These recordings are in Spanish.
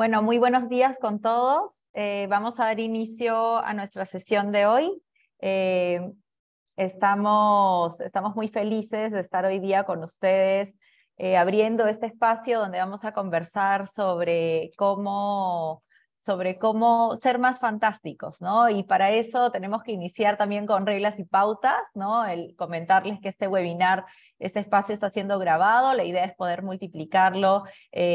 Bueno, muy buenos días con todos. Eh, vamos a dar inicio a nuestra sesión de hoy. Eh, estamos, estamos muy felices de estar hoy día con ustedes, eh, abriendo este espacio donde vamos a conversar sobre cómo sobre cómo ser más fantásticos, ¿no? Y para eso tenemos que iniciar también con reglas y pautas, ¿no? El comentarles que este webinar, este espacio está siendo grabado, la idea es poder multiplicarlo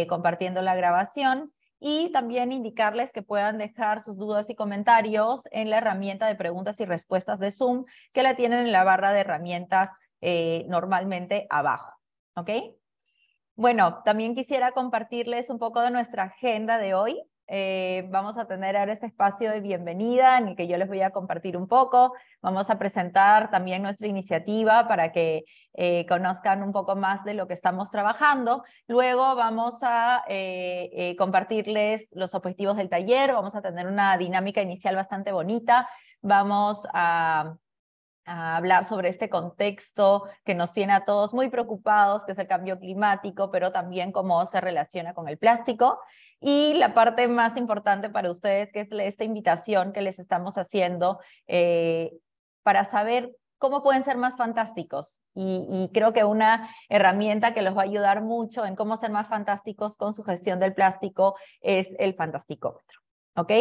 compartiendo la grabación y también indicarles que puedan dejar sus dudas y comentarios en la herramienta de preguntas y respuestas de Zoom que la tienen en la barra de herramientas eh, normalmente abajo. ¿Ok? Bueno, también quisiera compartirles un poco de nuestra agenda de hoy. Eh, vamos a tener ahora este espacio de bienvenida en el que yo les voy a compartir un poco. Vamos a presentar también nuestra iniciativa para que eh, conozcan un poco más de lo que estamos trabajando. Luego vamos a eh, compartirles los objetivos del taller. Vamos a tener una dinámica inicial bastante bonita. Vamos a a hablar sobre este contexto que nos tiene a todos muy preocupados, que es el cambio climático, pero también cómo se relaciona con el plástico. Y la parte más importante para ustedes, que es esta invitación que les estamos haciendo eh, para saber cómo pueden ser más fantásticos. Y, creo que una herramienta que los va a ayudar mucho en cómo ser más fantásticos con su gestión del plástico es el fantasticómetro. ¿Ok?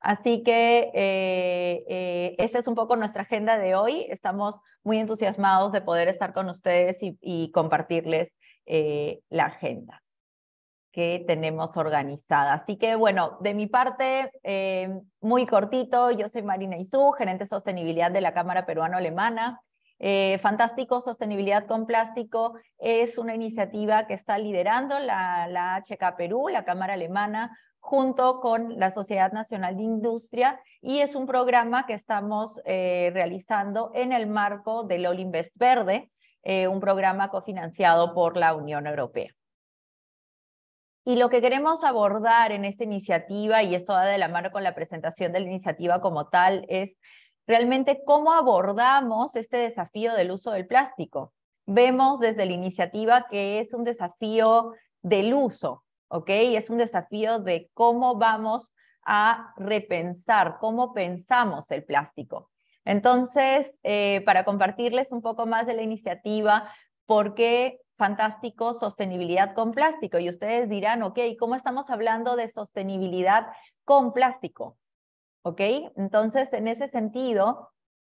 Así que eh, eh, esa es un poco nuestra agenda de hoy. Estamos muy entusiasmados de poder estar con ustedes y, compartirles la agenda que tenemos organizada. Así que bueno, de mi parte, eh, muy cortito, yo soy Marina Isú, gerente de sostenibilidad de la Cámara Peruano-Alemana. Eh, Fantástico Sostenibilidad con Plástico es una iniciativa que está liderando la, HK Perú, la Cámara Alemana, junto con la Sociedad Nacional de Industria y es un programa que estamos eh, realizando en el marco del All Invest Verde, un programa cofinanciado por la Unión Europea. Y lo que queremos abordar en esta iniciativa, y esto va de la mano con la presentación de la iniciativa como tal, es realmente cómo abordamos este desafío del uso del plástico. Vemos desde la iniciativa que es un desafío del uso, ¿ok? Es un desafío de cómo vamos a repensar, cómo pensamos el plástico. Entonces, eh, para compartirles un poco más de la iniciativa, por qué fantástico sostenibilidad con plástico. Y ustedes dirán, ok, ¿cómo estamos hablando de sostenibilidad con plástico? ¿Ok? Entonces, en ese sentido,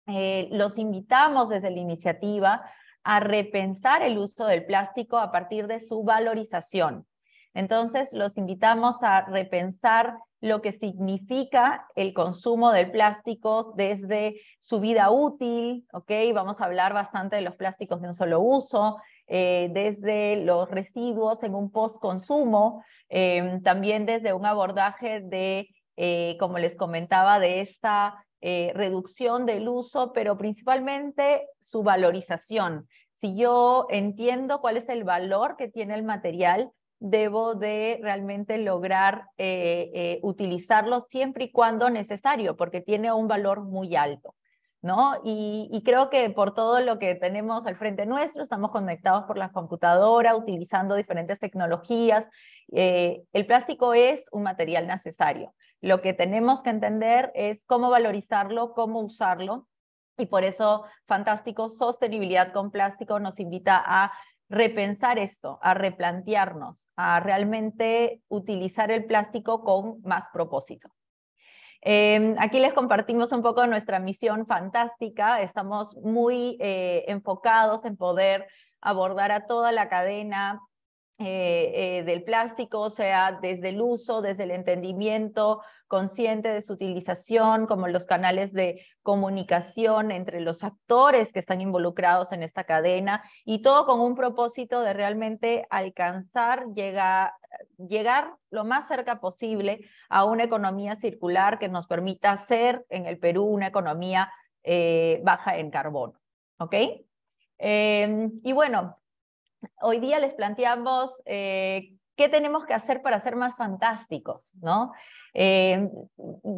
eh, los invitamos desde la iniciativa a repensar el uso del plástico a partir de su valorización. Entonces, los invitamos a repensar lo que significa el consumo del plástico desde su vida útil, ¿ok? Vamos a hablar bastante de los plásticos de un solo uso, eh, desde los residuos en un postconsumo, eh, también desde un abordaje de, eh, como les comentaba, de esta reducción del uso, pero principalmente su valorización. Si yo entiendo cuál es el valor que tiene el material, debo de realmente lograr utilizarlo siempre y cuando necesario, porque tiene un valor muy alto. Y, creo que por todo lo que tenemos al frente nuestro, estamos conectados por la computadora, utilizando diferentes tecnologías. Eh, el plástico es un material necesario. Lo que tenemos que entender es cómo valorizarlo, cómo usarlo. Y por eso, fantástico, sostenibilidad con plástico nos invita a repensar esto, a replantearnos, a realmente utilizar el plástico con más propósito. Em, aquí les compartimos un poco nuestra misión fantástica. Estamos muy eh, enfocados en poder abordar a toda la cadena eh, eh, del plástico, o sea, desde el uso, desde el entendimiento, consciente de su utilización, como los canales de comunicación entre los actores que están involucrados en esta cadena y todo con un propósito de realmente alcanzar, llegar, llegar lo más cerca posible a una economía circular que nos permita hacer en el Perú una economía eh, baja en carbono. ¿Ok? Em, y bueno, hoy día les planteamos eh, ¿Qué tenemos que hacer para ser más fantásticos? Eh,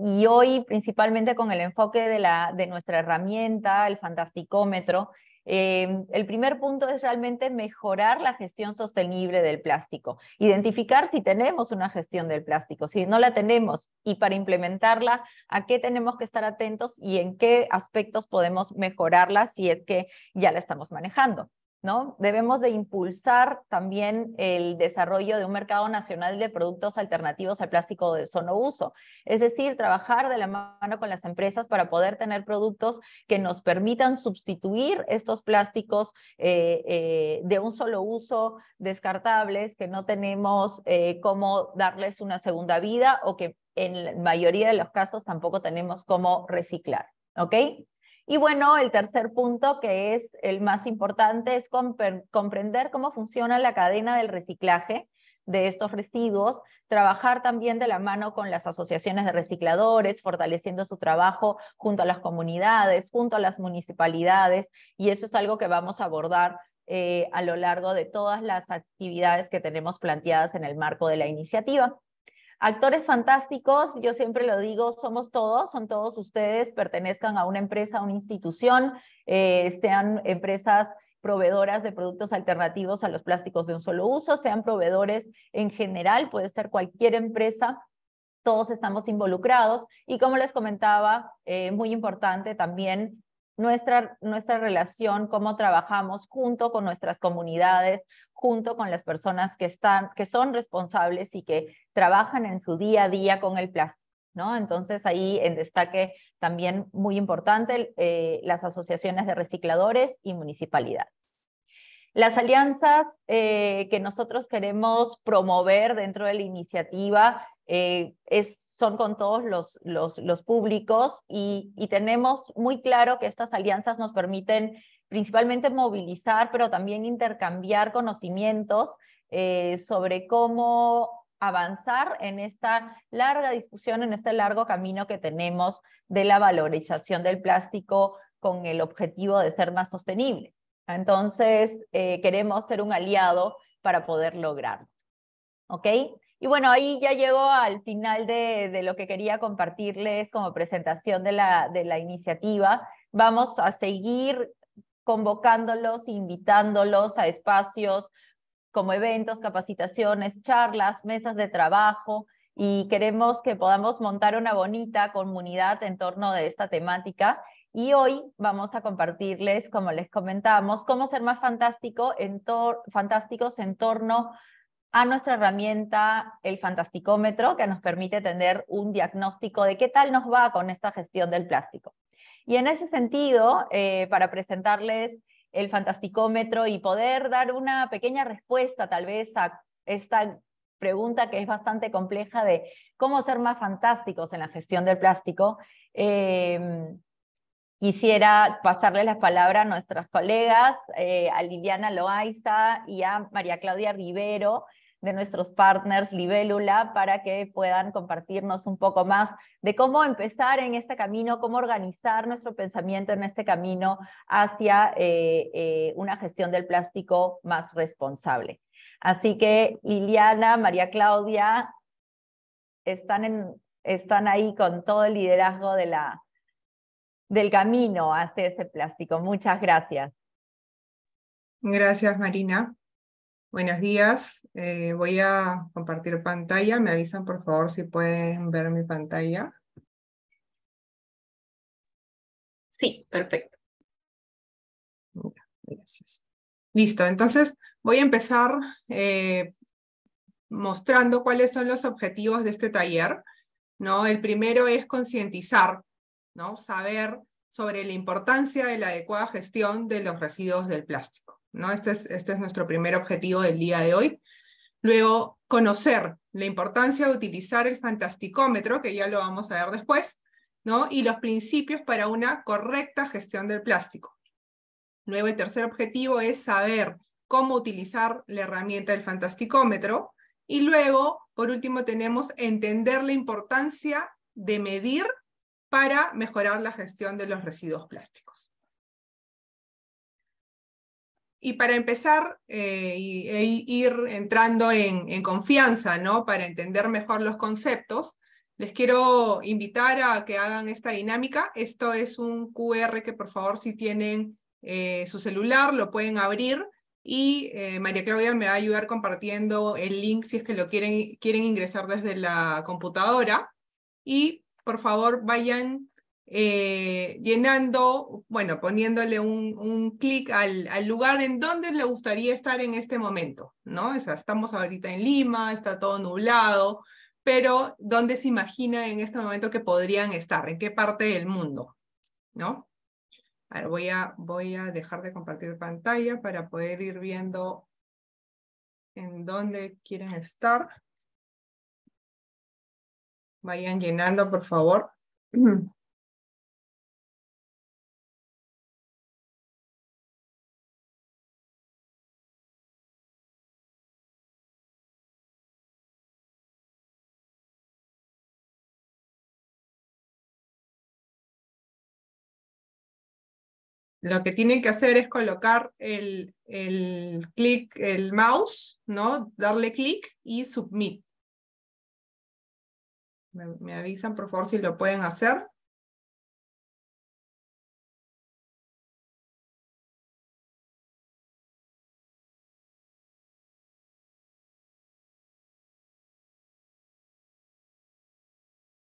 y hoy, principalmente con el enfoque de, nuestra herramienta, el fantasticómetro, eh, el primer punto es realmente mejorar la gestión sostenible del plástico, identificar si tenemos una gestión del plástico, si no la tenemos y para implementarla, a qué tenemos que estar atentos y en qué aspectos podemos mejorarla si es que ya la estamos manejando. Debemos de impulsar también el desarrollo de un mercado nacional de productos alternativos al plástico de solo uso, es decir, trabajar de la mano con las empresas para poder tener productos que nos permitan sustituir estos plásticos eh, eh, de un solo uso, descartables, que no tenemos eh, cómo darles una segunda vida o que en la mayoría de los casos tampoco tenemos cómo reciclar, ¿ok? Y bueno, el tercer punto, que es el más importante, es comprender cómo funciona la cadena del reciclaje de estos residuos, trabajar también de la mano con las asociaciones de recicladores, fortaleciendo su trabajo junto a las comunidades, junto a las municipalidades, y eso es algo que vamos a abordar eh, a lo largo de todas las actividades que tenemos planteadas en el marco de la iniciativa. Actores fantásticos, yo siempre lo digo, somos todos, son todos ustedes, pertenezcan a una empresa, a una institución, eh, sean empresas proveedoras de productos alternativos a los plásticos de un solo uso, sean proveedores en general, puede ser cualquier empresa, todos estamos involucrados y como les comentaba, eh, muy importante también nuestra, nuestra relación, cómo trabajamos junto con nuestras comunidades junto con las personas que, están, que son responsables y que trabajan en su día a día con el plástico. ¿No? Entonces ahí en destaque también muy importante eh, las asociaciones de recicladores y municipalidades. Las alianzas eh, que nosotros queremos promover dentro de la iniciativa eh, son con todos los, públicos y, tenemos muy claro que estas alianzas nos permiten principalmente movilizar, pero también intercambiar conocimientos eh, sobre cómo avanzar en esta larga discusión, en este largo camino que tenemos de la valorización del plástico con el objetivo de ser más sostenible. Entonces, eh, queremos ser un aliado para poder lograrlo. ¿Ok? Y bueno, ahí ya llego al final de, lo que quería compartirles como presentación de la, de la iniciativa. Vamos a seguir convocándolos, invitándolos a espacios como eventos, capacitaciones, charlas, mesas de trabajo y queremos que podamos montar una bonita comunidad en torno de esta temática. Y hoy vamos a compartirles, como les comentábamos, cómo ser más fantástico en fantásticos en torno a nuestra herramienta, el fantasticómetro, que nos permite tener un diagnóstico de qué tal nos va con esta gestión del plástico. Y en ese sentido, eh, para presentarles el fantasticómetro y poder dar una pequeña respuesta tal vez a esta pregunta que es bastante compleja de cómo ser más fantásticos en la gestión del plástico, em, quisiera pasarles la palabra a nuestras colegas, eh, a Liliana Loaiza y a María Claudia Rivero, de nuestros partners Libélula para que puedan compartirnos un poco más de cómo empezar en este camino, cómo organizar nuestro pensamiento en este camino hacia eh, eh, una gestión del plástico más responsable. Así que Liliana, María Claudia, están, en, están ahí con todo el liderazgo de la, del camino hacia ese plástico. Muchas gracias. Gracias, Marina. Buenos días, eh, voy a compartir pantalla. Me avisan por favor si pueden ver mi pantalla. Sí, perfecto. Gracias. Listo, entonces voy a empezar eh, mostrando cuáles son los objetivos de este taller. ¿no? El primero es concientizar, ¿no? saber sobre la importancia de la adecuada gestión de los residuos del plástico. ¿no? Este es, nuestro primer objetivo del día de hoy. Luego, conocer la importancia de utilizar el fantasticómetro, que ya lo vamos a ver después, ¿no? y los principios para una correcta gestión del plástico. Luego, el tercer objetivo es saber cómo utilizar la herramienta del fantasticómetro. Y luego, por último, tenemos entender la importancia de medir para mejorar la gestión de los residuos plásticos y para empezar eh, e ir entrando en, confianza, ¿no? Para entender mejor los conceptos, les quiero invitar a que hagan esta dinámica. Esto es un QR que por favor si tienen eh, su celular lo pueden abrir y eh, María Claudia me va a ayudar compartiendo el link si es que lo quieren, quieren ingresar desde la computadora. Y por favor vayan eh, llenando, bueno, poniéndole un, un clic al, lugar en donde le gustaría estar en este momento, ¿no? O sea, estamos ahorita en Lima, está todo nublado, pero ¿dónde se imagina en este momento que podrían estar? ¿En qué parte del mundo? ¿No? voy a, voy a dejar de compartir pantalla para poder ir viendo en dónde quieren estar. Vayan llenando, por favor. lo que tienen que hacer es colocar el, el clic, el mouse, ¿no? Darle clic y submit. me avisan, por favor, si lo pueden hacer.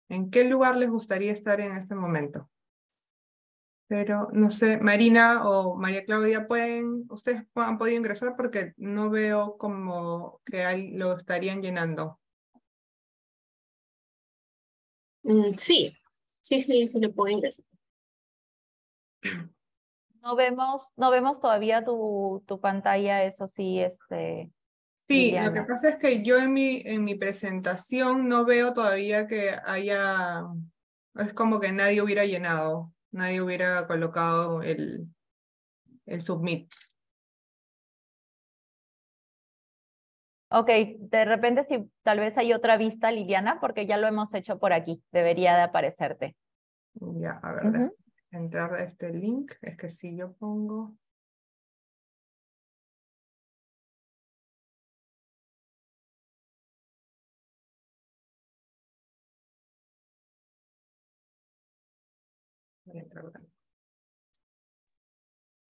¿En qué lugar les gustaría estar en este momento? Pero no sé, Marina o María Claudia, pueden, ustedes han podido ingresar porque no veo como que lo estarían llenando. Mm, sí. sí, sí, se le puedo ingresar. No vemos, no vemos todavía tu, tu pantalla, eso sí, este. Sí, lo que pasa es que yo en mi, en mi presentación no veo todavía que haya, es como que nadie hubiera llenado nadie hubiera colocado el, el submit. Ok, de repente si tal vez hay otra vista, Liliana, porque ya lo hemos hecho por aquí, debería de aparecerte. Ya, a ver, entrar a este link, es que si yo pongo...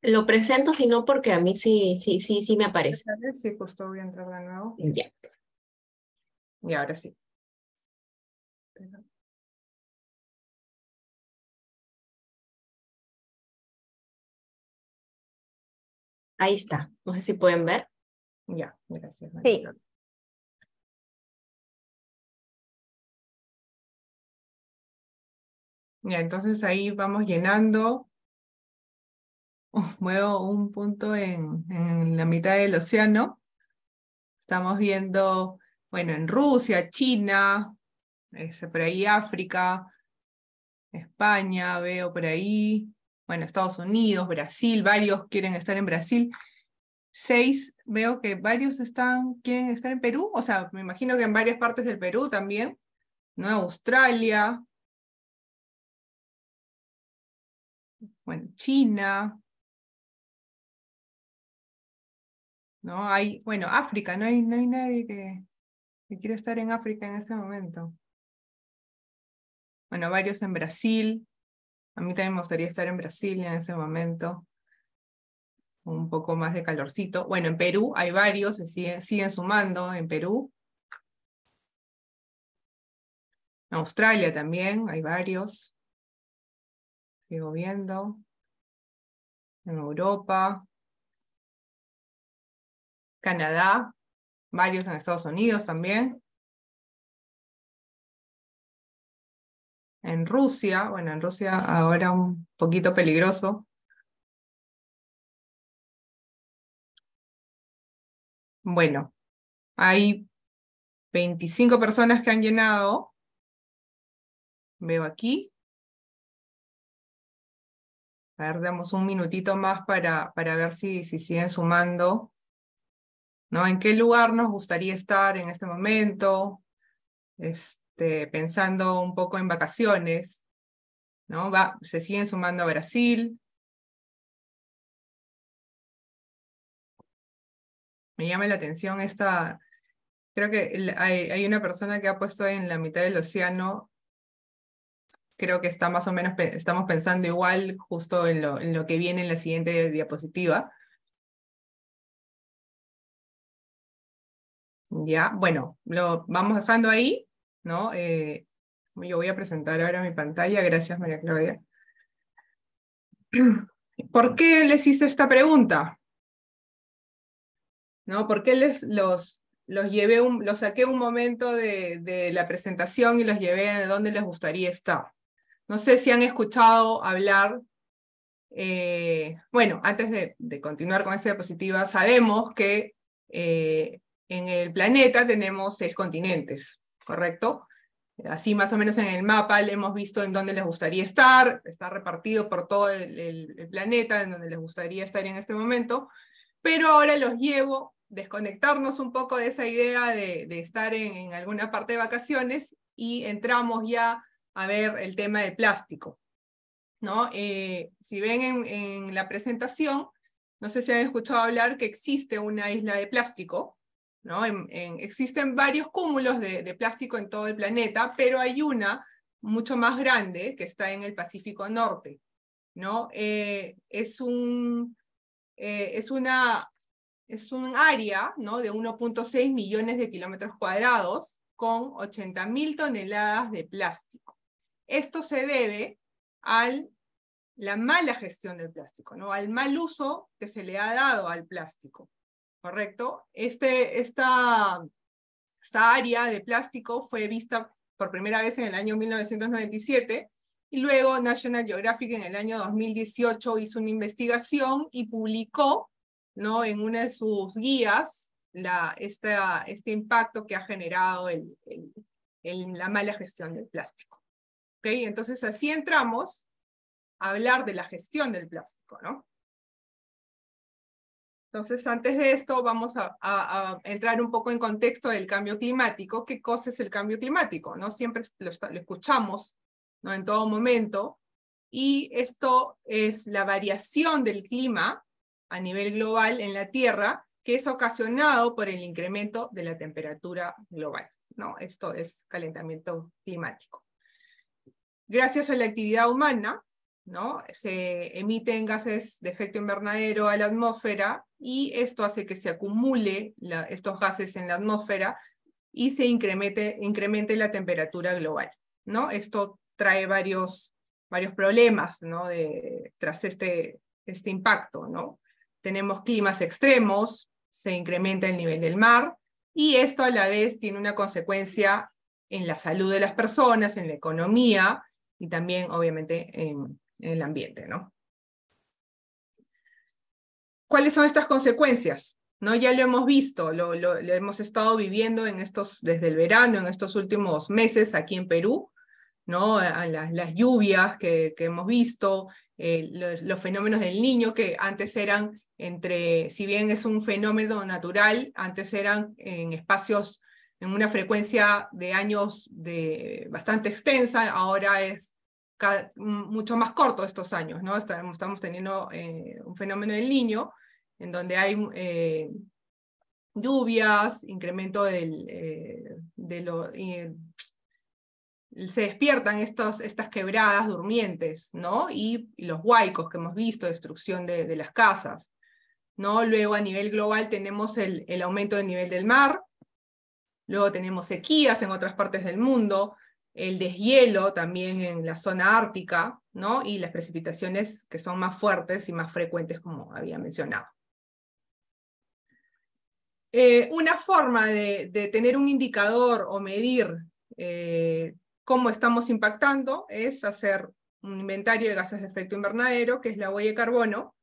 Lo presento, sino porque a mí sí, sí, sí, sí me aparece. Sí, justo voy entrar de nuevo. Ya. Y ahora sí. Ahí está. No sé si pueden ver. Ya, gracias. Sí. entonces ahí vamos llenando. veo un punto en, la mitad del océano. Estamos viendo, bueno, en Rusia, China, este, por ahí África, España, veo por ahí, bueno, Estados Unidos, Brasil, varios quieren estar en Brasil. Seis, veo que varios están, quieren estar en Perú, o sea, me imagino que en varias partes del Perú también, ¿no? Australia, bueno, China, ¿no? Hay, bueno, África, no hay, nadie que, quiera estar en África en ese momento. Bueno, varios en Brasil, a mí también me gustaría estar en Brasil en ese momento, un poco más de calorcito. Bueno, en Perú hay varios, siguen, siguen sumando en Perú. En Australia también hay varios. Sigo viendo. En Europa. Canadá. Varios en Estados Unidos también. En Rusia. Bueno, en Rusia ahora un poquito peligroso. Bueno, hay 25 personas que han llenado. Veo aquí. A ver, damos un minutito más para, para ver si, si siguen sumando. ¿no? ¿En qué lugar nos gustaría estar en este momento? Este, pensando un poco en vacaciones. ¿no? Va, se siguen sumando a Brasil. Me llama la atención esta... Creo que hay, hay una persona que ha puesto en la mitad del océano creo que está más o menos, estamos pensando igual justo en lo, que viene en la siguiente diapositiva. Ya, bueno, lo vamos dejando ahí, ¿no? Eh, yo voy a presentar ahora mi pantalla, gracias María Claudia. ¿Por qué les hice esta pregunta? ¿No? ¿Por qué les, los, llevé un, saqué un momento de, de la presentación y los llevé a donde les gustaría estar? No sé si han escuchado hablar, eh, bueno, antes de, continuar con esta diapositiva, sabemos que eh, en el planeta tenemos seis continentes, ¿correcto? Así más o menos en el mapa le hemos visto en dónde les gustaría estar, está repartido por todo el, planeta, en donde les gustaría estar en este momento, pero ahora los llevo desconectarnos un poco de esa idea de, estar en, alguna parte de vacaciones y entramos ya a ver el tema del plástico. ¿no? Eh, si ven en, la presentación, no sé si han escuchado hablar que existe una isla de plástico. ¿no? existen varios cúmulos de, plástico en todo el planeta, pero hay una mucho más grande que está en el Pacífico Norte. ¿no? Eh, es, un, eh, es, una, es un área ¿no? de 1.6 millones de kilómetros cuadrados con 80.000 toneladas de plástico. Esto se debe a la mala gestión del plástico, ¿no? al mal uso que se le ha dado al plástico. ¿Correcto? Este, esta, esta área de plástico fue vista por primera vez en el año 1997 y luego National Geographic en el año 2018 hizo una investigación y publicó ¿no? en una de sus guías la, este impacto que ha generado en la mala gestión del plástico. Entonces así entramos a hablar de la gestión del plástico, Entonces, antes de esto, vamos a, entrar un poco en contexto del cambio climático. ¿Qué cosa es el cambio climático? ¿no? Siempre lo, escuchamos en todo momento. Y esto es la variación del clima a nivel global en la Tierra que es ocasionado por el incremento de la temperatura global. Esto es calentamiento climático. Gracias a la actividad humana, ¿no? Se emiten gases de efecto invernadero a la atmósfera y esto hace que se acumule estos gases en la atmósfera y se incremente, incremente la temperatura global, ¿no? Esto trae varios, varios problemas, ¿no? tras este, este impacto, ¿no? Tenemos climas extremos, se incrementa el nivel del mar y esto a la vez tiene una consecuencia en la salud de las personas, en la economía, y también obviamente en, el ambiente, ¿no? ¿Cuáles son estas consecuencias? ¿No? Ya lo hemos visto, lo, hemos estado viviendo en estos, desde el verano, en estos últimos meses aquí en Perú, ¿no? A las, lluvias que, hemos visto, eh, los, los, fenómenos del niño que antes eran entre, si bien es un fenómeno natural, antes eran en espacios en una frecuencia de años de, bastante extensa, ahora es mucho más corto estos años, ¿no? Estamos, teniendo eh, un fenómeno del niño, en donde hay eh, lluvias, incremento del, eh, de lo, se despiertan estas quebradas durmientes, ¿no? Y, los huaicos que hemos visto, destrucción de, de, las casas, ¿no? Luego a nivel global tenemos el, el aumento del nivel del mar, Luego tenemos sequías en otras partes del mundo, el deshielo también en la zona ártica, ¿no? Y las precipitaciones que son más fuertes y más frecuentes, como había mencionado. Eh, una forma de, tener un indicador o medir eh, cómo estamos impactando es hacer un inventario de gases de efecto invernadero, que es la huella de carbono,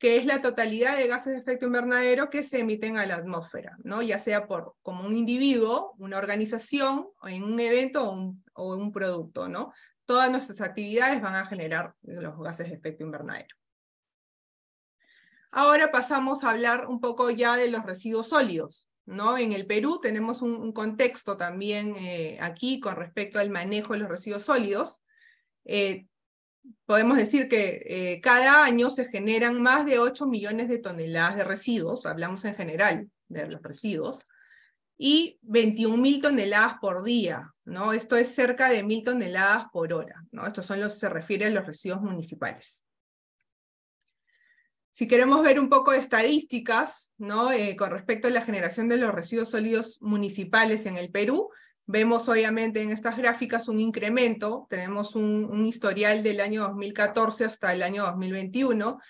que es la totalidad de gases de efecto invernadero que se emiten a la atmósfera, ¿no? ya sea por, como un individuo, una organización, en un evento o un, un producto. ¿no? Todas nuestras actividades van a generar los gases de efecto invernadero. Ahora pasamos a hablar un poco ya de los residuos sólidos. ¿no? En el Perú tenemos un, contexto también eh, aquí con respecto al manejo de los residuos sólidos. Eh, podemos decir que eh, cada año se generan más de 8 millones de toneladas de residuos, hablamos en general de los residuos, y 21 mil toneladas por día, ¿no? Esto es cerca de mil toneladas por hora, ¿no? Estos son los se refiere a los residuos municipales. Si queremos ver un poco de estadísticas, ¿no? Eh, con respecto a la generación de los residuos sólidos municipales en el Perú, Vemos obviamente en estas gráficas un incremento, tenemos un, historial del año 2014 hasta el año 2021.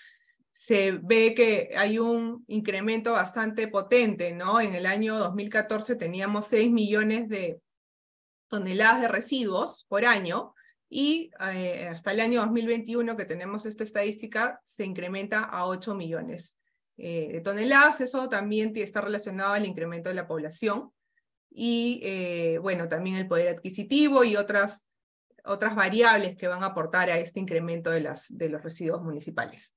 Se ve que hay un incremento bastante potente, ¿no? En el año 2014 teníamos 6 millones de toneladas de residuos por año y eh, hasta el año 2021 que tenemos esta estadística se incrementa a 8 millones eh, de toneladas. Eso también está relacionado al incremento de la población y eh, bueno, también el poder adquisitivo y otras, otras variables que van a aportar a este incremento de, las, de los residuos municipales.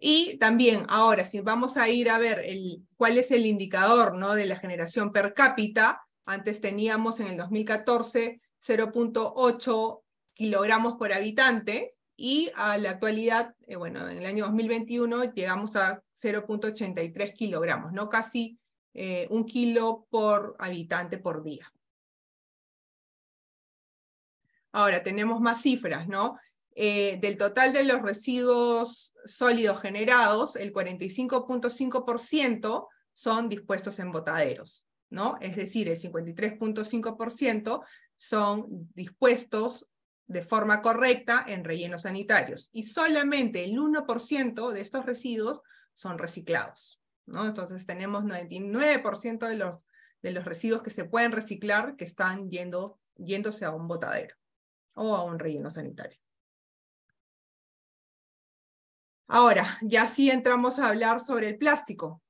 Y también ahora, si vamos a ir a ver el, cuál es el indicador ¿no? de la generación per cápita, antes teníamos en el 2014 0.8 kilogramos por habitante y a la actualidad, eh, bueno, en el año 2021 llegamos a 0.83 kilogramos, ¿no? Casi eh, un kilo por habitante por día. Ahora, tenemos más cifras, ¿no? Eh, del total de los residuos sólidos generados, el 45.5% son dispuestos en botaderos, ¿no? Es decir, el 53.5% son dispuestos de forma correcta en rellenos sanitarios y solamente el 1% de estos residuos son reciclados. Entonces tenemos 99% de los, residuos que se pueden reciclar que están yendo, yéndose a un botadero o a un relleno sanitario. Ahora, ya sí entramos a hablar sobre el plástico.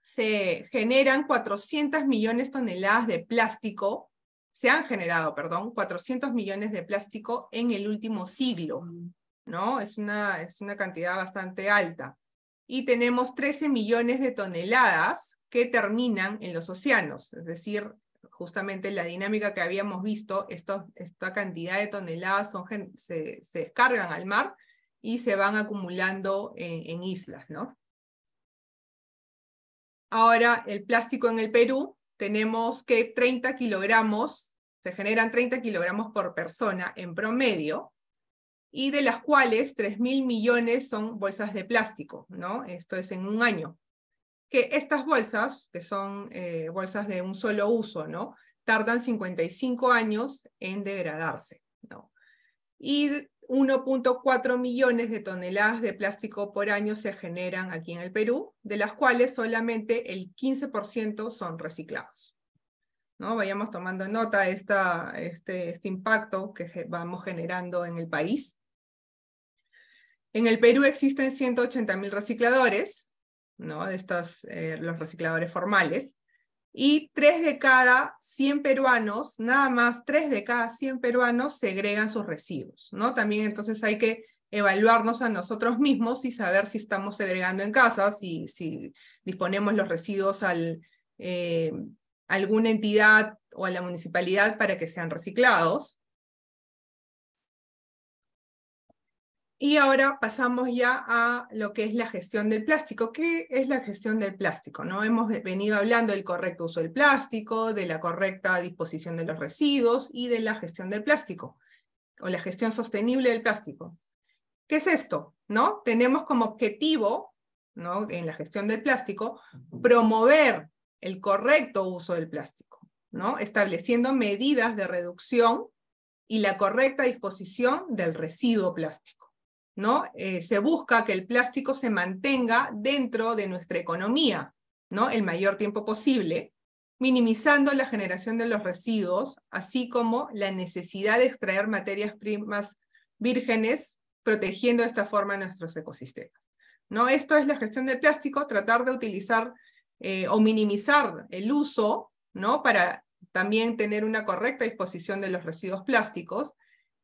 Se generan 400 millones de toneladas de plástico, se han generado, perdón, 400 millones de plástico en el último siglo, mm. ¿no? es una cantidad bastante alta y tenemos 13 millones de toneladas que terminan en los océanos, es decir, justamente la dinámica que habíamos visto, esto, esta cantidad de toneladas se, descargan al mar y se van acumulando en, en islas. ¿no? Ahora, el plástico en el Perú, tenemos que 30 kilogramos, se generan 30 kilogramos por persona en promedio, y de las cuales 3.000 millones son bolsas de plástico, ¿no? Esto es en un año. Que estas bolsas, que son eh, bolsas de un solo uso, ¿no? Tardan 55 años en degradarse, ¿no? Y 1.4 millones de toneladas de plástico por año se generan aquí en el Perú, de las cuales solamente el 15% son reciclados. ¿No? Vayamos tomando nota esta, este, este impacto que vamos generando en el país. En el Perú existen 180.000 recicladores, ¿no? De estos, eh, los recicladores formales, y 3 de cada 100 peruanos, nada más 3 de cada 100 peruanos segregan sus residuos, ¿no? También entonces hay que evaluarnos a nosotros mismos y saber si estamos segregando en casa, si, si disponemos los residuos al, eh, alguna entidad o a la municipalidad para que sean reciclados. Y ahora pasamos ya a lo que es la gestión del plástico. ¿Qué es la gestión del plástico? ¿No? Hemos venido hablando del correcto uso del plástico, de la correcta disposición de los residuos y de la gestión del plástico, o la gestión sostenible del plástico. ¿Qué es esto? ¿No? Tenemos como objetivo, ¿no? en la gestión del plástico, promover el correcto uso del plástico, ¿no? estableciendo medidas de reducción y la correcta disposición del residuo plástico. Eh, se busca que el plástico se mantenga dentro de nuestra economía, El mayor tiempo posible, minimizando la generación de los residuos, así como la necesidad de extraer materias primas vírgenes, protegiendo de esta forma nuestros ecosistemas. Esto es la gestión del plástico, tratar de utilizar eh, o minimizar el uso, Para también tener una correcta disposición de los residuos plásticos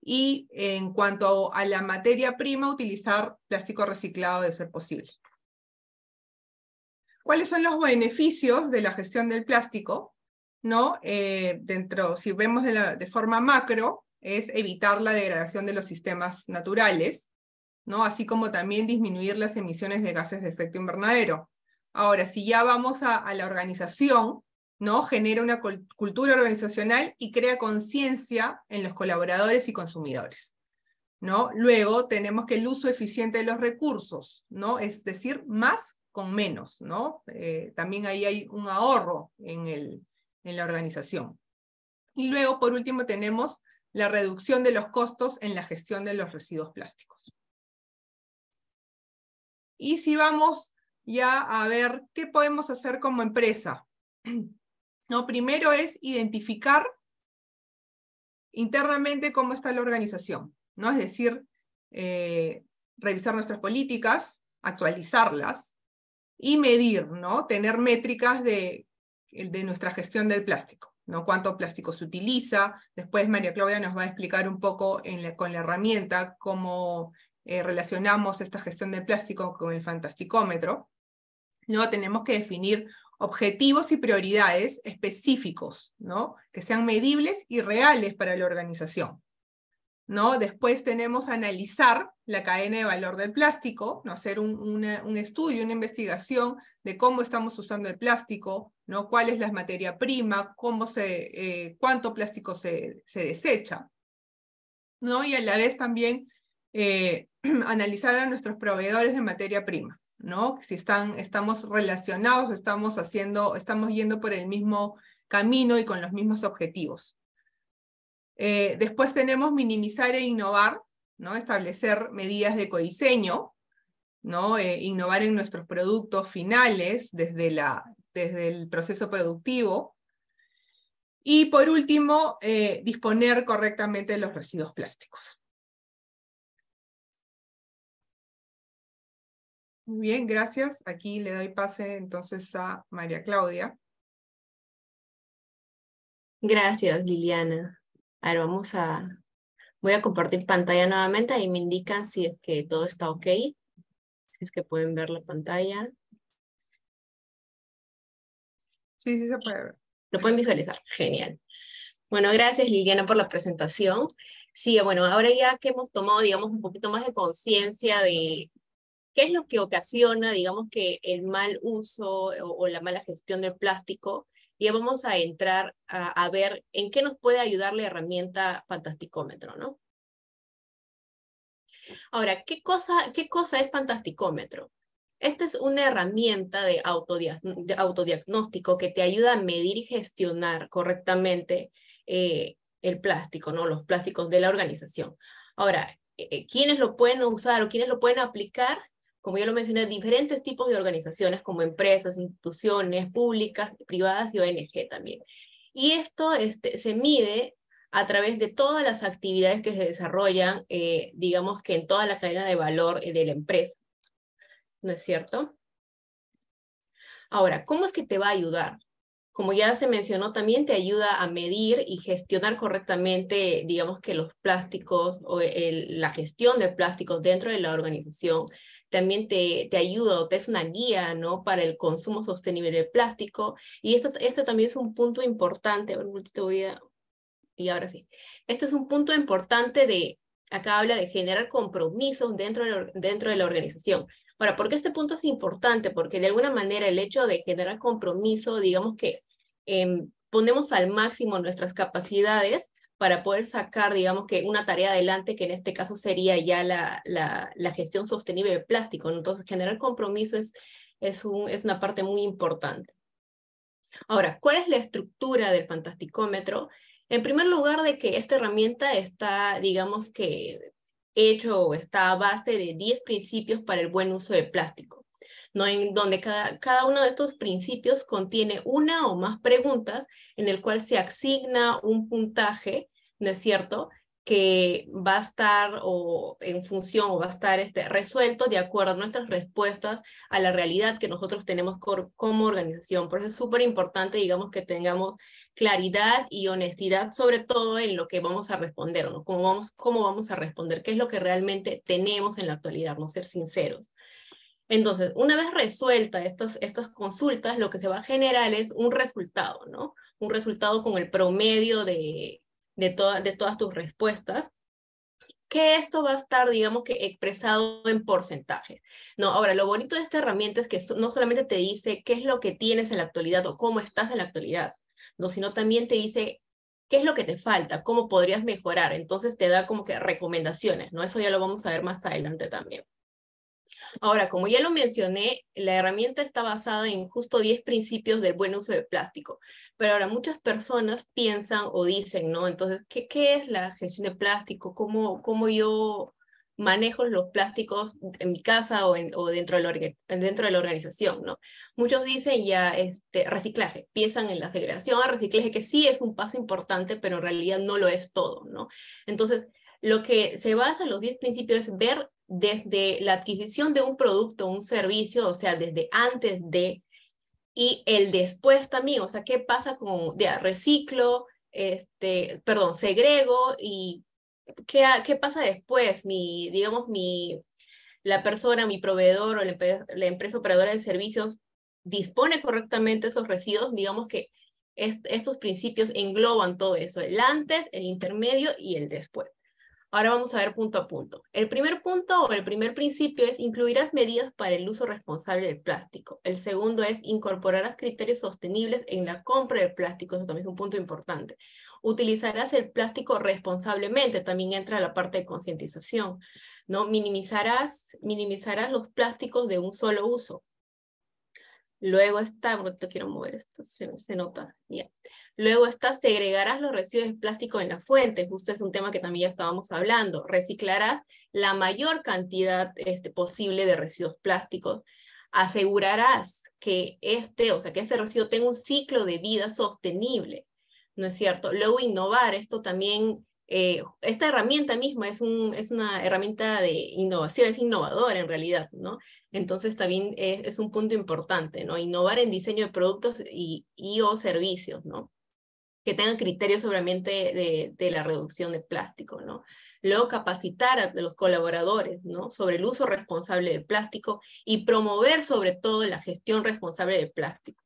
y en cuanto a la materia prima, utilizar plástico reciclado de ser posible. ¿Cuáles son los beneficios de la gestión del plástico? ¿No? Eh, dentro, si vemos de, forma macro, es evitar la degradación de los sistemas naturales, ¿no? así como también disminuir las emisiones de gases de efecto invernadero. Ahora, si ya vamos a la organización, ¿no? Genera una cultura organizacional y crea conciencia en los colaboradores y consumidores. ¿no? Luego tenemos que el uso eficiente de los recursos, ¿no? Es decir, más con menos, ¿no? Eh, también ahí hay un ahorro en, en la organización. Y luego, por último, tenemos la reducción de los costos en la gestión de los residuos plásticos. Y si vamos ya a ver qué podemos hacer como empresa ¿no? Primero es identificar internamente cómo está la organización, ¿no? Es decir, eh, revisar nuestras políticas, actualizarlas y medir, ¿no? Tener métricas de, de nuestra gestión del plástico, ¿no? Cuánto plástico se utiliza. Después María Claudia nos va a explicar un poco en con la herramienta cómo eh, relacionamos esta gestión del plástico con el fantasticómetro. No tenemos que definir objetivos y prioridades específicos, ¿no? Que sean medibles y reales para la organización. ¿No? Después tenemos analizar la cadena de valor del plástico, ¿no? hacer un, estudio, una investigación de cómo estamos usando el plástico, ¿no? cuál es la materia prima, cómo se, eh, cuánto plástico se, desecha. ¿no? Y a la vez también eh, analizar a nuestros proveedores de materia prima. ¿no? Si están, estamos relacionados, estamos haciendo, estamos yendo por el mismo camino y con los mismos objetivos. Eh, después tenemos minimizar e innovar, ¿no? Establecer medidas de codiseño, ¿no? Eh, innovar en nuestros productos finales desde, la, desde el proceso productivo. Y por último, eh, disponer correctamente de los residuos plásticos. Muy bien, gracias. Aquí le doy pase entonces a María Claudia. Gracias, Liliana. A ver, vamos a... Voy a compartir pantalla nuevamente y me indican si es que todo está ok. Si es que pueden ver la pantalla. Sí, sí se puede ver. Lo pueden visualizar. Genial. Bueno, gracias Liliana por la presentación. Sí, bueno, ahora ya que hemos tomado, digamos, un poquito más de conciencia de, ¿Qué es lo que ocasiona, digamos, que el mal uso eh, o, la mala gestión del plástico? Y vamos a entrar a, ver en qué nos puede ayudar la herramienta fantasticómetro, ¿no? Ahora, ¿qué cosa, qué cosa es fantasticómetro? Esta es una herramienta de, autodiagnóstico que te ayuda a medir y gestionar correctamente eh, el plástico, ¿no? los plásticos de la organización. Ahora, eh, ¿quiénes lo pueden usar o quiénes lo pueden aplicar? como ya lo mencioné, diferentes tipos de organizaciones como empresas, instituciones públicas, privadas y ONG también. Y esto este, se mide a través de todas las actividades que se desarrollan, eh, digamos que en toda la cadena de valor eh, de la empresa. ¿No es cierto? Ahora, ¿cómo es que te va a ayudar? Como ya se mencionó, también te ayuda a medir y gestionar correctamente, digamos que los plásticos o la gestión de plásticos dentro de la organización, también te, te ayuda o te es una guía, ¿no? Para el consumo sostenible de plástico. Y esto, este también es un punto importante, bueno, te voy a... Y ahora sí, este es un punto importante de, acá habla de generar compromisos dentro de la, dentro de la organización. Ahora, ¿por qué este punto es importante? Porque de alguna manera el hecho de generar compromiso, digamos que em, ponemos al máximo nuestras capacidades para poder sacar, digamos, que una tarea adelante, que en este caso sería ya la, gestión sostenible de plástico. Entonces, generar compromiso es, es, es una parte muy importante. Ahora, ¿cuál es la estructura del fantasticómetro? En primer lugar, de que esta herramienta está, digamos que, hecho o está a base de 10 principios para el buen uso de plástico en donde cada, cada uno de estos principios contiene una o más preguntas en el cual se asigna un puntaje, ¿no es cierto?, que va a estar o en función o va a estar este, resuelto de acuerdo a nuestras respuestas a la realidad que nosotros tenemos como organización. Por eso es súper importante, digamos, que tengamos claridad y honestidad, sobre todo en lo que vamos a responder, ¿no? Cómo vamos, cómo vamos a responder, qué es lo que realmente tenemos en la actualidad, no ser sinceros. Entonces, una vez resueltas estas, estas consultas, lo que se va a generar es un resultado, ¿no? Un resultado con el promedio de, de, de todas tus respuestas que esto va a estar, digamos que expresado en porcentaje. No, ahora, lo bonito de esta herramienta es que no solamente te dice qué es lo que tienes en la actualidad o cómo estás en la actualidad, no, sino también te dice qué es lo que te falta, cómo podrías mejorar. Entonces te da como que recomendaciones, ¿no? Eso ya lo vamos a ver más adelante también. Ahora, como ya lo mencioné, la herramienta está basada en justo 10 principios del buen uso de plástico. Pero ahora muchas personas piensan o dicen, ¿no? Entonces, ¿qué, es la gestión de plástico? ¿Cómo, cómo yo manejo los plásticos en mi casa o, o dentro, de la dentro de la organización, ¿no? Muchos dicen ya este, reciclaje, piensan en la segregación, reciclaje que sí es un paso importante, pero en realidad no lo es todo, ¿no? Entonces, lo que se basa en los 10 principios es ver desde la adquisición de un producto, un servicio, o sea, desde antes de y el después también, o sea, qué pasa con de reciclo, este, perdón, segrego y qué, pasa después, mi, digamos, mi, la persona, mi proveedor o la, empresa operadora de servicios dispone correctamente esos residuos, digamos que estos principios engloban todo eso, el antes, el intermedio y el después. Ahora vamos a ver punto a punto. El primer punto o el primer principio es incluirás medidas para el uso responsable del plástico. El segundo es incorporarás criterios sostenibles en la compra del plástico. Eso también es un punto importante. Utilizarás el plástico responsablemente. También entra la parte de concientización. ¿no? Minimizarás, minimizarás los plásticos de un solo uso. Luego está, quiero mover esto, se, nota. Luego está, segregarás los residuos plásticos en la fuente, justo es un tema que también ya estábamos hablando. Reciclarás la mayor cantidad este, posible de residuos plásticos. Asegurarás que este, o sea, que ese residuo tenga un ciclo de vida sostenible, ¿no es cierto? Luego innovar, esto también eh, esta herramienta misma es, es una herramienta de innovación, es innovadora en realidad, ¿no? Entonces también es, un punto importante, ¿no? Innovar en diseño de productos y, o servicios, ¿no? que tengan criterios sobre de, de la reducción de plástico, ¿no? Luego capacitar a los colaboradores, ¿no? Sobre el uso responsable del plástico y promover sobre todo la gestión responsable del plástico.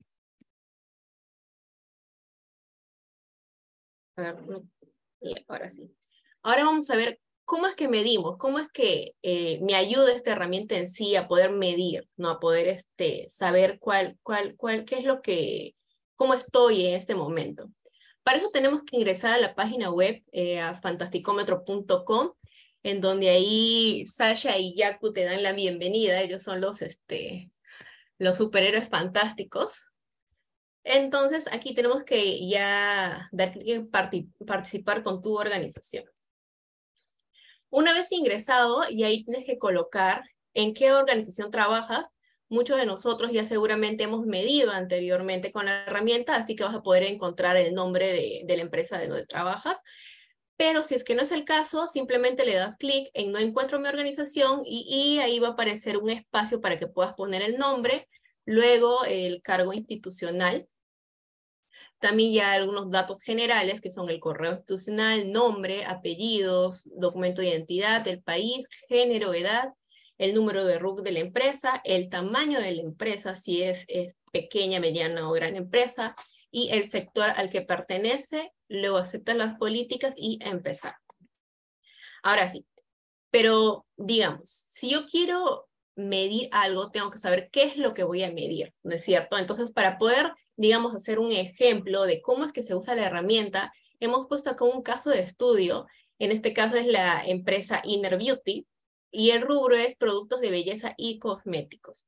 no ahora sí. Ahora vamos a ver cómo es que medimos, cómo es que eh, me ayuda esta herramienta en sí a poder medir, ¿no? A poder este, saber cuál, cuál, cuál, qué es lo que, cómo estoy en este momento. Para eso tenemos que ingresar a la página web, eh, a fantasticómetro.com, en donde ahí Sasha y Yaku te dan la bienvenida, ellos son los, este, los superhéroes fantásticos, entonces, aquí tenemos que ya dar clic en participar con tu organización. Una vez ingresado, y ahí tienes que colocar en qué organización trabajas, muchos de nosotros ya seguramente hemos medido anteriormente con la herramienta, así que vas a poder encontrar el nombre de, la empresa de donde trabajas. Pero si es que no es el caso, simplemente le das clic en No encuentro mi organización y ahí va a aparecer un espacio para que puedas poner el nombre, luego el cargo institucional también ya algunos datos generales que son el correo institucional, nombre, apellidos, documento de identidad, el país, género, edad, el número de RUC de la empresa, el tamaño de la empresa, si es, pequeña, mediana o gran empresa, y el sector al que pertenece, luego aceptan las políticas y empezar. Ahora sí, pero digamos, si yo quiero medir algo, tengo que saber qué es lo que voy a medir, ¿no es cierto? Entonces, para poder digamos, hacer un ejemplo de cómo es que se usa la herramienta, hemos puesto como un caso de estudio, en este caso es la empresa Inner Beauty, y el rubro es productos de belleza y cosméticos.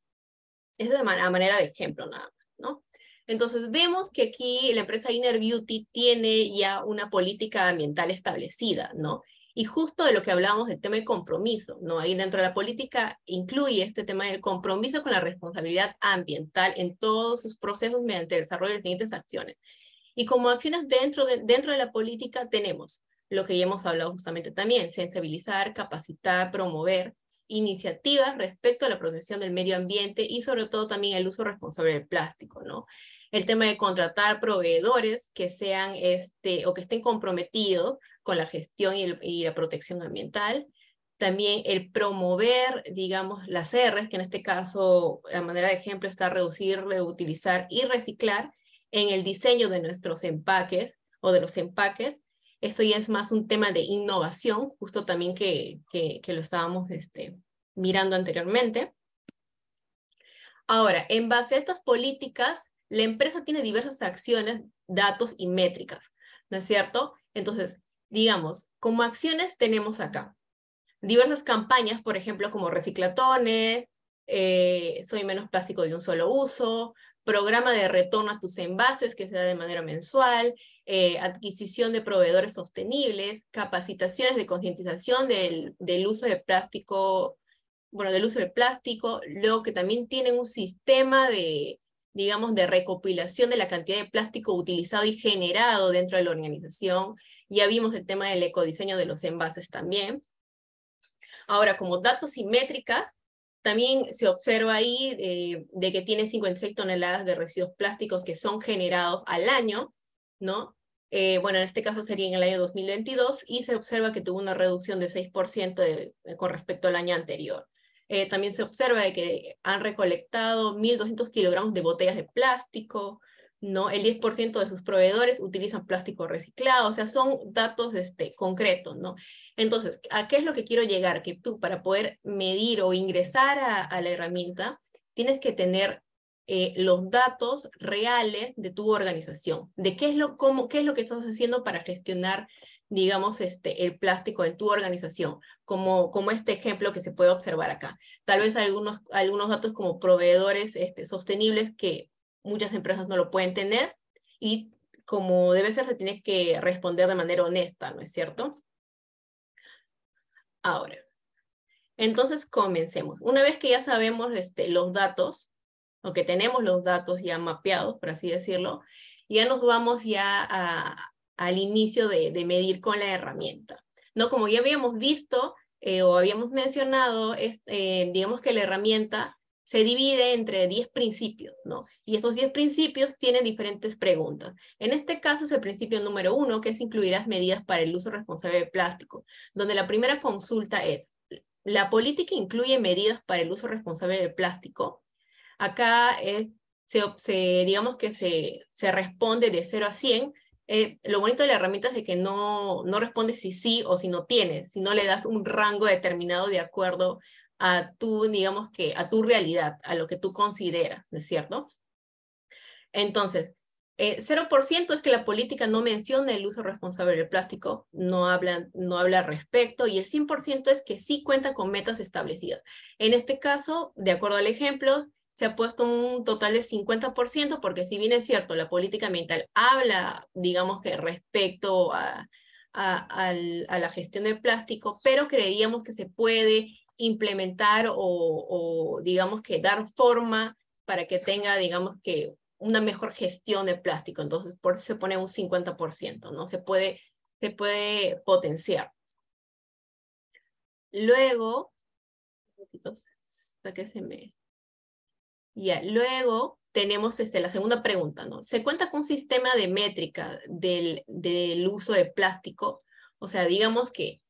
Es de manera de ejemplo nada más, ¿no? Entonces vemos que aquí la empresa Inner Beauty tiene ya una política ambiental establecida, ¿no? Y justo de lo que hablábamos del tema de compromiso, ¿no? Ahí dentro de la política incluye este tema del compromiso con la responsabilidad ambiental en todos sus procesos mediante el desarrollo de las siguientes acciones. Y como acciones dentro de, dentro de la política tenemos lo que ya hemos hablado justamente también, sensibilizar, capacitar, promover iniciativas respecto a la protección del medio ambiente y sobre todo también el uso responsable del plástico, ¿no? El tema de contratar proveedores que sean este o que estén comprometidos con la gestión y, la protección ambiental. También el promover, digamos, las R's, que en este caso, la manera de ejemplo, está reducir, reutilizar y reciclar en el diseño de nuestros empaques o de los empaques. Esto ya es más un tema de innovación, justo también que, que, lo estábamos este, mirando anteriormente. Ahora, en base a estas políticas, la empresa tiene diversas acciones, datos y métricas, ¿no es cierto? Entonces, digamos, como acciones tenemos acá diversas campañas, por ejemplo, como reciclatones, eh, soy menos plástico de un solo uso, programa de retorno a tus envases que se da de manera mensual, eh, adquisición de proveedores sostenibles, capacitaciones de concientización del, del, uso de plástico, bueno, del uso de plástico, luego que también tienen un sistema de, digamos, de recopilación de la cantidad de plástico utilizado y generado dentro de la organización, ya vimos el tema del ecodiseño de los envases también. Ahora, como datos y métricas, también se observa ahí eh, de que tiene 56 toneladas de residuos plásticos que son generados al año, ¿no? Eh, bueno, en este caso sería en el año 2022 y se observa que tuvo una reducción de 6% eh, con respecto al año anterior. también se observa de que han recolectado 1.200 kilogramos de botellas de plástico, ¿no? El 10% de sus proveedores utilizan plástico reciclado, o sea, son datos este, concretos, ¿no? Entonces, ¿a qué es lo que quiero llegar? Que tú para poder medir o ingresar a, la herramienta, tienes que tener eh, los datos reales de tu organización, de qué es lo, cómo, qué es lo que estás haciendo para gestionar digamos, este, el plástico en tu organización, como, como este ejemplo que se puede observar acá. Tal vez algunos, algunos datos como proveedores este, sostenibles que muchas empresas no lo pueden tener y como debe ser, se tiene que responder de manera honesta, ¿no es cierto? Ahora, entonces comencemos. Una vez que ya sabemos este, los datos, o que tenemos los datos ya mapeados, por así decirlo, ya nos vamos ya al inicio de, medir con la herramienta. ¿No? Como ya habíamos visto eh, o habíamos mencionado, eh, digamos que la herramienta se divide entre 10 principios, ¿no? Y estos 10 principios tienen diferentes preguntas. En este caso es el principio número uno, que es incluir las medidas para el uso responsable de plástico, donde la primera consulta es, ¿la política incluye medidas para el uso responsable de plástico? Acá se, digamos que se, se responde de 0 a 100, eh, lo bonito de la herramienta es que no, no responde si sí o si no tienes, si no le das un rango determinado de acuerdo a tu, digamos que, a tu realidad, a lo que tú consideras, ¿no es cierto? Entonces, 0% eh, es que la política no menciona el uso responsable del plástico, no habla, no habla respecto, y el 100% es que sí cuenta con metas establecidas. En este caso, de acuerdo al ejemplo, se ha puesto un total de 50%, porque si bien es cierto, la política ambiental habla, digamos que respecto a, a, a, la gestión del plástico, pero creíamos que se puede implementar o, digamos que dar forma para que tenga, digamos que una mejor gestión de plástico. Entonces, por eso se pone un 50%, ¿no? Se puede, se puede potenciar. Luego, que se me... Ya, luego tenemos este, la segunda pregunta, ¿no? ¿Se cuenta con un sistema de métrica del, del uso de plástico? O sea, digamos que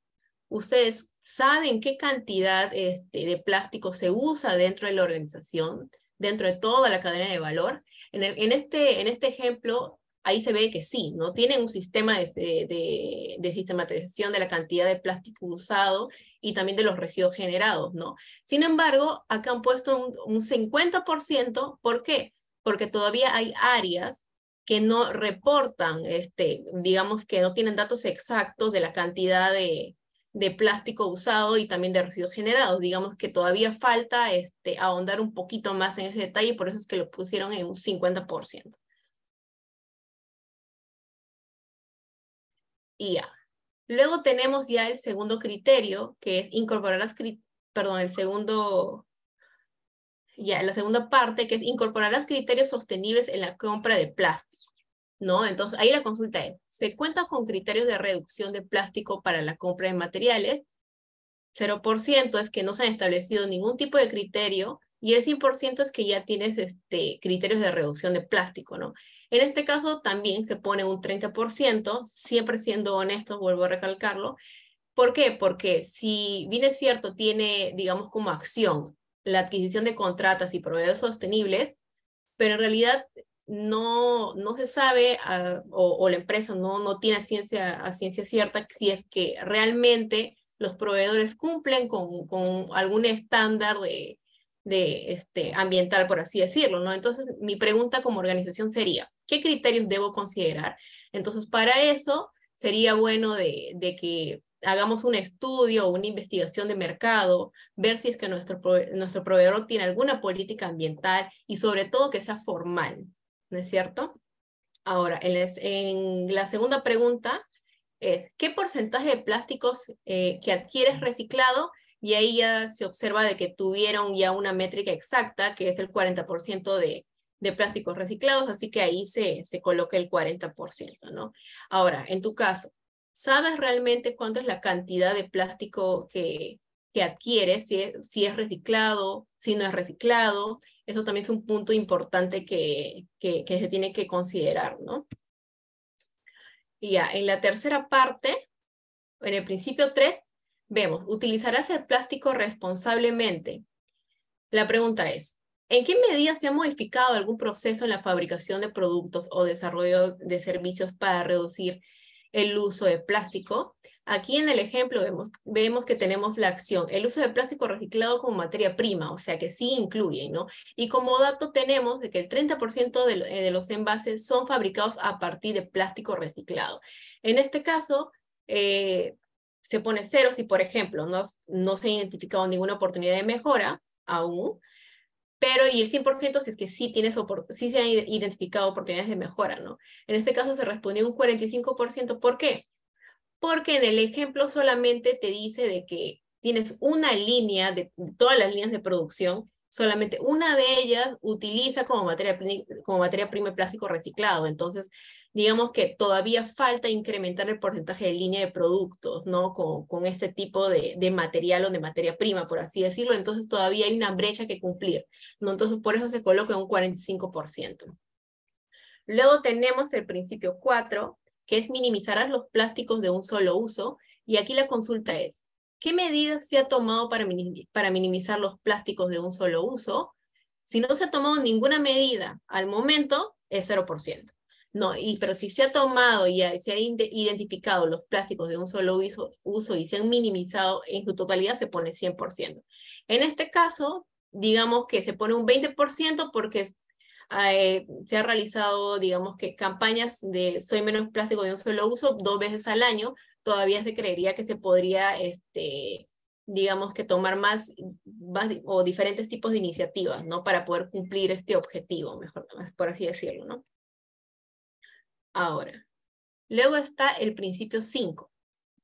ustedes saben qué cantidad este, de plástico se usa dentro de la organización, dentro de toda la cadena de valor. En, el, en, este, en este ejemplo, ahí se ve que sí, ¿no? Tienen un sistema de, de, sistematización de la cantidad de plástico usado y también de los residuos generados, ¿no? Sin embargo, acá han puesto un, un 50%, ¿por qué? Porque todavía hay áreas que no reportan, este, digamos que no tienen datos exactos de la cantidad de, de plástico usado y también de residuos generados. Digamos que todavía falta este, ahondar un poquito más en ese detalle, por eso es que lo pusieron en un 50%. Y ya. Luego tenemos ya el segundo criterio, que es incorporar las, perdón, el segundo, ya la segunda parte, que es incorporar los criterios sostenibles en la compra de plástico. ¿no? Entonces, ahí la consulta es, ¿se cuenta con criterios de reducción de plástico para la compra de materiales? 0% es que no se han establecido ningún tipo de criterio y el 100% es que ya tienes este, criterios de reducción de plástico, ¿no? En este caso también se pone un 30%, siempre siendo honestos, vuelvo a recalcarlo. ¿Por qué? Porque si bien es cierto, tiene, digamos, como acción la adquisición de contratas y proveedores sostenibles, pero en realidad no, se sabe ah, o, la empresa no, tiene ciencia, ciencia cierta si es que realmente los proveedores cumplen con, algún estándar de, este, ambiental, por así decirlo, Entonces, mi pregunta como organización sería, ¿qué criterios debo considerar? Entonces, para eso sería bueno de, de que hagamos un estudio o una investigación de mercado, ver si es que nuestro, nuestro proveedor tiene alguna política ambiental y sobre todo que sea formal, ¿no es cierto? Ahora, en, la segunda pregunta es, ¿qué porcentaje de plásticos eh, que adquieres reciclado? Y ahí ya se observa de que tuvieron ya una métrica exacta, que es el 40% de, plásticos reciclados, así que ahí se, se coloca el 40%, ¿no? Ahora, en tu caso, ¿sabes realmente cuánto es la cantidad de plástico que, que adquiere, si es, si es reciclado, si no es reciclado. Eso también es un punto importante que, que, se tiene que considerar, ¿no? Y ya, en la tercera parte, en el principio 3, vemos, ¿utilizarás el plástico responsablemente? La pregunta es, ¿en qué medida se ha modificado algún proceso en la fabricación de productos o desarrollo de servicios para reducir el uso de plástico? Aquí en el ejemplo vemos, vemos que tenemos la acción, el uso de plástico reciclado como materia prima, o sea que sí incluye, ¿no? Y como dato tenemos de que el 30% eh, de, los envases son fabricados a partir de plástico reciclado. En este caso, eh, se pone cero si, por ejemplo, no, se ha identificado ninguna oportunidad de mejora aún, pero y el 100% si es que sí, tienes, sí se han identificado oportunidades de mejora, ¿no? En este caso se respondió un 45%, ¿por qué? porque en el ejemplo solamente te dice de que tienes una línea de todas las líneas de producción, solamente una de ellas utiliza como materia, como materia prima el plástico reciclado. Entonces, digamos que todavía falta incrementar el porcentaje de línea de productos, ¿no? Con, con este tipo de, material o de materia prima, por así decirlo. Entonces, todavía hay una brecha que cumplir, ¿no? Entonces, por eso se coloca un 45%. Luego tenemos el principio 4, que es minimizar los plásticos de un solo uso. Y aquí la consulta es, ¿qué medidas se ha tomado para, para minimizar los plásticos de un solo uso? Si no se ha tomado ninguna medida al momento, es 0%. No, y, pero si se ha tomado y se han identificado los plásticos de un solo uso, uso y se han minimizado en su totalidad, se pone 100%. En este caso, digamos que se pone un 20% porque Ah, eh, se ha realizado, digamos que campañas de soy menos plástico de un solo uso dos veces al año, todavía se creería que se podría, este, digamos que tomar más, o diferentes tipos de iniciativas, ¿no? Para poder cumplir este objetivo, mejor, por así decirlo, ¿no? Ahora, luego está el principio 5.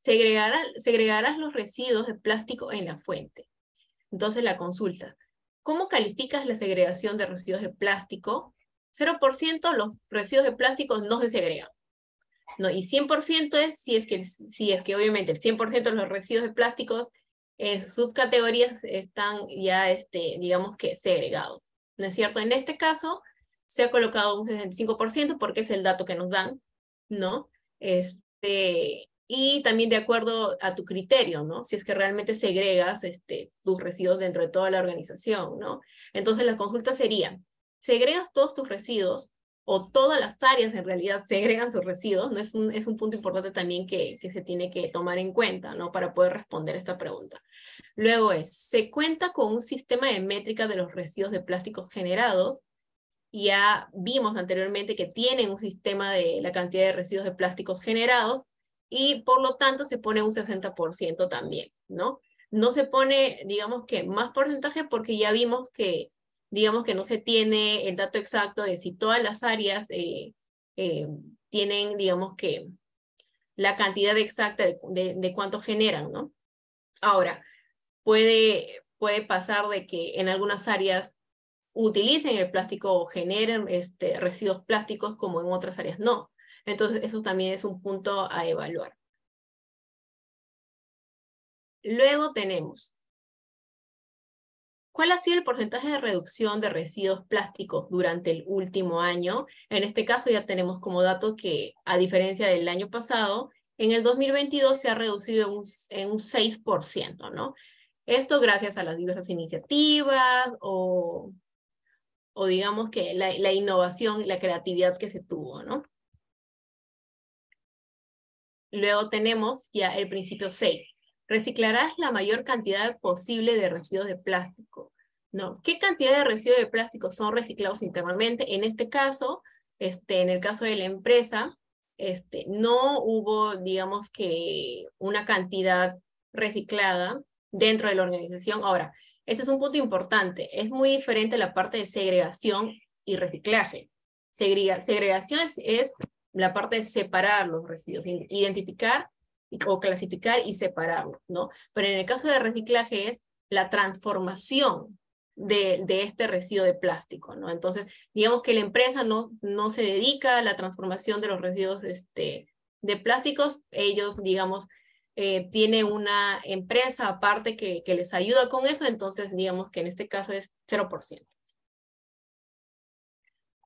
segregarás los residuos de plástico en la fuente. Entonces la consulta, ¿Cómo calificas la segregación de residuos de plástico? 0% los residuos de plástico no se segregan. No, y 100% es si es que, si es que obviamente el 100% de los residuos de plásticos en subcategorías están ya, este, digamos que, segregados. ¿No es cierto? En este caso, se ha colocado un 65% porque es el dato que nos dan, ¿no? Este, y también de acuerdo a tu criterio, ¿no? Si es que realmente segregas este, tus residuos dentro de toda la organización, ¿no? Entonces la consulta sería, ¿segregas todos tus residuos o todas las áreas en realidad segregan sus residuos? ¿No? Es, un, punto importante también que, que se tiene que tomar en cuenta, ¿no? Para poder responder esta pregunta. Luego es, ¿se cuenta con un sistema de métrica de los residuos de plásticos generados? Ya vimos anteriormente que tienen un sistema de la cantidad de residuos de plásticos generados y por lo tanto se pone un 60% también, ¿no? No se pone, digamos que más porcentaje porque ya vimos que, digamos que no se tiene el dato exacto de si todas las áreas eh, eh, tienen, digamos que, la cantidad exacta de, de, cuánto generan, ¿no? Ahora, puede, puede pasar de que en algunas áreas utilicen el plástico o generen este, residuos plásticos como en otras áreas no. Entonces, eso también es un punto a evaluar. Luego tenemos, ¿cuál ha sido el porcentaje de reducción de residuos plásticos durante el último año? En este caso ya tenemos como datos que, a diferencia del año pasado, en el 2022 se ha reducido en un, 6%, ¿no? Esto gracias a las diversas iniciativas o, digamos que la, innovación y la creatividad que se tuvo, ¿no? Luego tenemos ya el principio 6. Reciclarás la mayor cantidad posible de residuos de plástico. No, ¿qué cantidad de residuos de plástico son reciclados internamente? En este caso, este, en el caso de la empresa, este, no hubo, digamos que, una cantidad reciclada dentro de la organización. Ahora, este es un punto importante. Es muy diferente la parte de segregación y reciclaje. segregación es la parte de separar los residuos, identificar o clasificar y separarlos, ¿no? Pero en el caso de reciclaje es la transformación de, este residuo de plástico, ¿no? Entonces, digamos que la empresa no, no se dedica a la transformación de los residuos este, de plásticos, ellos, digamos, tienen eh, tiene una empresa aparte que, que les ayuda con eso, entonces digamos que en este caso es 0%.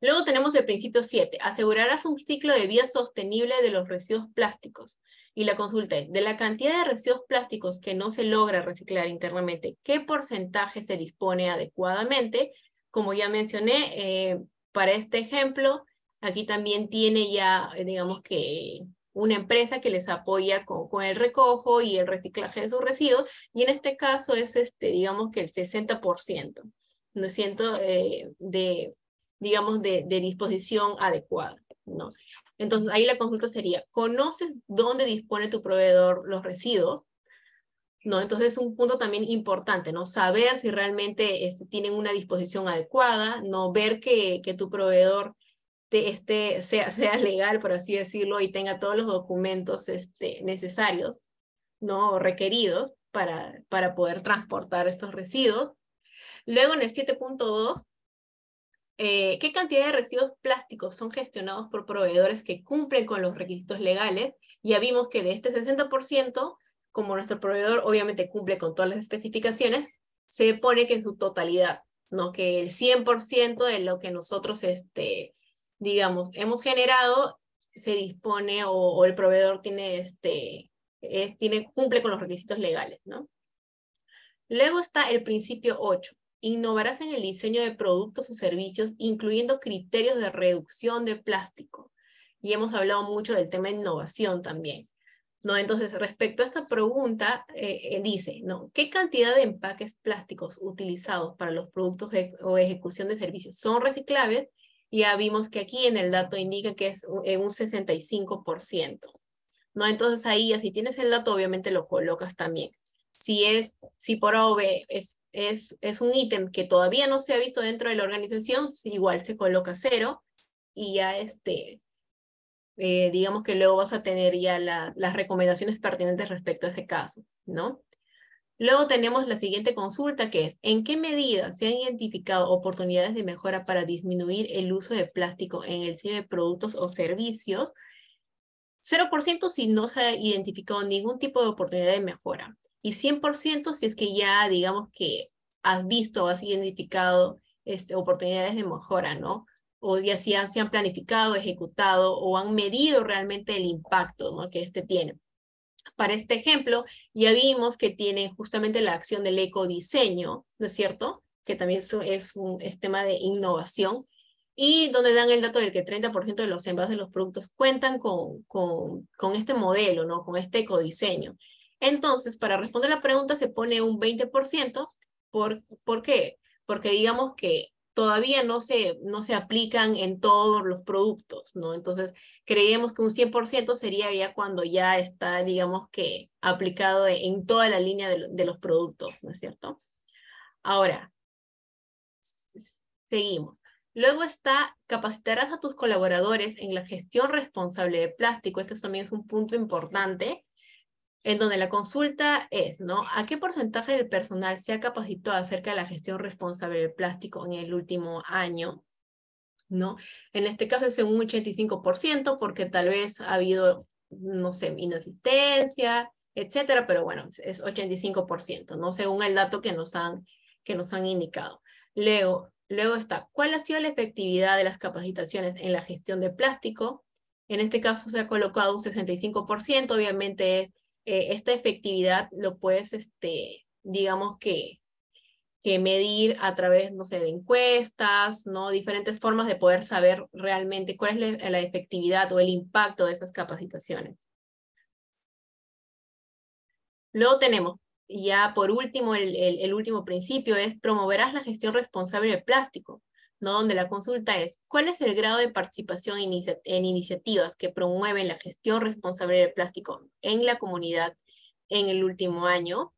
Luego tenemos el principio 7. Asegurarás un ciclo de vida sostenible de los residuos plásticos. Y la consulta es, de la cantidad de residuos plásticos que no se logra reciclar internamente, ¿qué porcentaje se dispone adecuadamente? Como ya mencioné, eh, para este ejemplo, aquí también tiene ya, digamos que una empresa que les apoya con, el recojo y el reciclaje de sus residuos, y en este caso es, este, digamos que el 60%, ¿no es cierto?, eh, de digamos, de, disposición adecuada. ¿no? Entonces, ahí la consulta sería, ¿conoces dónde dispone tu proveedor los residuos? ¿no? Entonces es un punto también importante, ¿no? Saber si realmente tienen una disposición adecuada, no ver que, que tu proveedor te, este, sea, sea legal, por así decirlo, y tenga todos los documentos este, necesarios, ¿no? requeridos para, para poder transportar estos residuos. Luego en el 7.2 eh, ¿Qué cantidad de residuos plásticos son gestionados por proveedores que cumplen con los requisitos legales? Ya vimos que de este 60%, como nuestro proveedor obviamente cumple con todas las especificaciones, se pone que en su totalidad, ¿no? Que el 100% de lo que nosotros, este, digamos, hemos generado se dispone o, el proveedor tiene, este, eh, tiene, cumple con los requisitos legales, ¿no? Luego está el principio 8, innovarás en el diseño de productos o servicios, incluyendo criterios de reducción de plástico. Y hemos hablado mucho del tema de innovación también. ¿no? Entonces, respecto a esta pregunta, eh, eh, dice, ¿no? ¿qué cantidad de empaques plásticos utilizados para los productos o ejecución de servicios son reciclables? Ya vimos que aquí en el dato indica que es eh, un, 65%. ¿no? Entonces ahí, si tienes el dato, obviamente lo colocas también. Si es, si por A es es, un ítem que todavía no se ha visto dentro de la organización, igual se coloca cero y ya este, eh, digamos que luego vas a tener ya las recomendaciones pertinentes respecto a ese caso, ¿no? Luego tenemos la siguiente consulta que es, ¿en qué medida se han identificado oportunidades de mejora para disminuir el uso de plástico en el cine de productos o servicios? 0% si no se ha identificado ningún tipo de oportunidad de mejora y 100% si es que ya, digamos que has visto o has identificado este, oportunidades de mejora, ¿no? O ya si se han planificado, ejecutado o han medido realmente el impacto ¿no? que este tiene. Para este ejemplo, ya vimos que tiene justamente la acción del ecodiseño, ¿no es cierto? Que también es, un tema de innovación y donde dan el dato del que 30% de los envases de los productos cuentan con, con, con este modelo, ¿no? con este ecodiseño. Entonces, para responder la pregunta se pone un 20%. ¿Por, ¿Por qué? Porque digamos que todavía no se, no se aplican en todos los productos, ¿no? Entonces, creemos que un 100% sería ya cuando ya está, digamos que, aplicado en toda la línea de los productos, ¿no es cierto? Ahora, seguimos. Luego está, capacitarás a tus colaboradores en la gestión responsable de plástico. Este también es un punto importante, en donde la consulta es, ¿no? ¿A qué porcentaje del personal se ha capacitado acerca de la gestión responsable de plástico en el último año? ¿No? En este caso es un 85%, porque tal vez ha habido, no sé, inasistencia, etcétera, pero bueno, es 85%, ¿no? Según el dato que nos han, que nos han indicado. Luego, Luego está, ¿cuál ha sido la efectividad de las capacitaciones en la gestión de plástico? En este caso se ha colocado un 65%, obviamente eh, esta efectividad lo puedes, este, digamos que, que medir a través, no sé, de encuestas, ¿no? Diferentes formas de poder saber realmente cuál es la, efectividad o el impacto de esas capacitaciones. Luego tenemos, ya por último, el, último principio es promoverás la gestión responsable del plástico, ¿no? donde la consulta es cuál es el grado de participación en iniciativas que promueven la gestión responsable del plástico en la comunidad en el último año.